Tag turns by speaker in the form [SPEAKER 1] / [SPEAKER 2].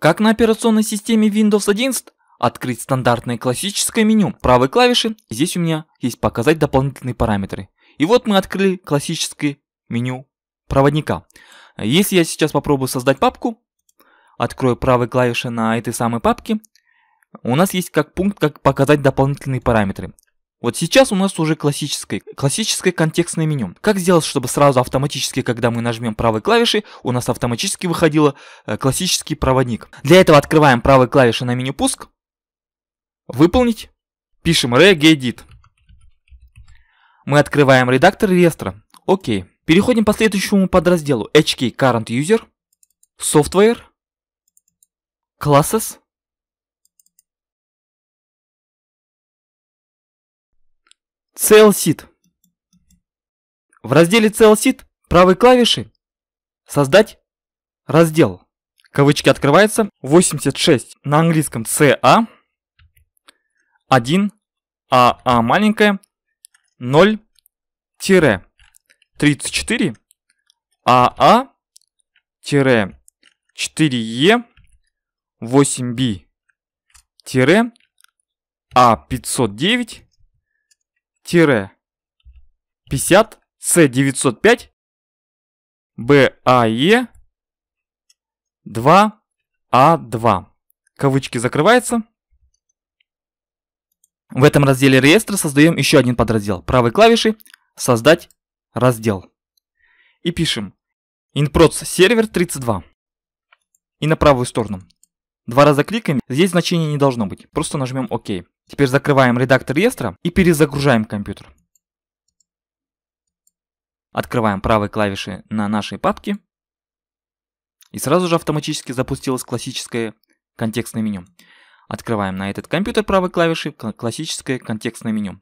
[SPEAKER 1] Как на операционной системе Windows 11 открыть стандартное классическое меню правой клавиши, здесь у меня есть показать дополнительные параметры. И вот мы открыли классическое меню проводника. Если я сейчас попробую создать папку, открою правой клавишей на этой самой папке, у нас есть как пункт, как показать дополнительные параметры. Вот сейчас у нас уже классическое, классическое контекстное меню. Как сделать, чтобы сразу автоматически, когда мы нажмем правой клавишей, у нас автоматически выходило э, классический проводник. Для этого открываем правой клавишей на меню пуск. Выполнить. Пишем regedit. Мы открываем редактор реестра. Окей. Переходим по следующему подразделу. HK Current User. Software. Classes. CLSIT. В разделе CLSIT правой клавиши «Создать раздел». Кавычки открываются 86 на английском CA 1 АА маленькая 0 тире 34 АА тире 4Е 8Б e, тире А509 50 C 905 БАЕ 2 A 2 Кавычки закрываются. В этом разделе реестра создаем еще один подраздел. Правой клавишей «Создать раздел». И пишем «Inproc сервер 32». И на правую сторону. Два раза кликаем. Здесь значения не должно быть. Просто нажмем «Ок». Теперь закрываем редактор реестра и перезагружаем компьютер. Открываем правой клавишей на нашей папке. И сразу же автоматически запустилось классическое контекстное меню. Открываем на этот компьютер правой клавишей классическое контекстное меню.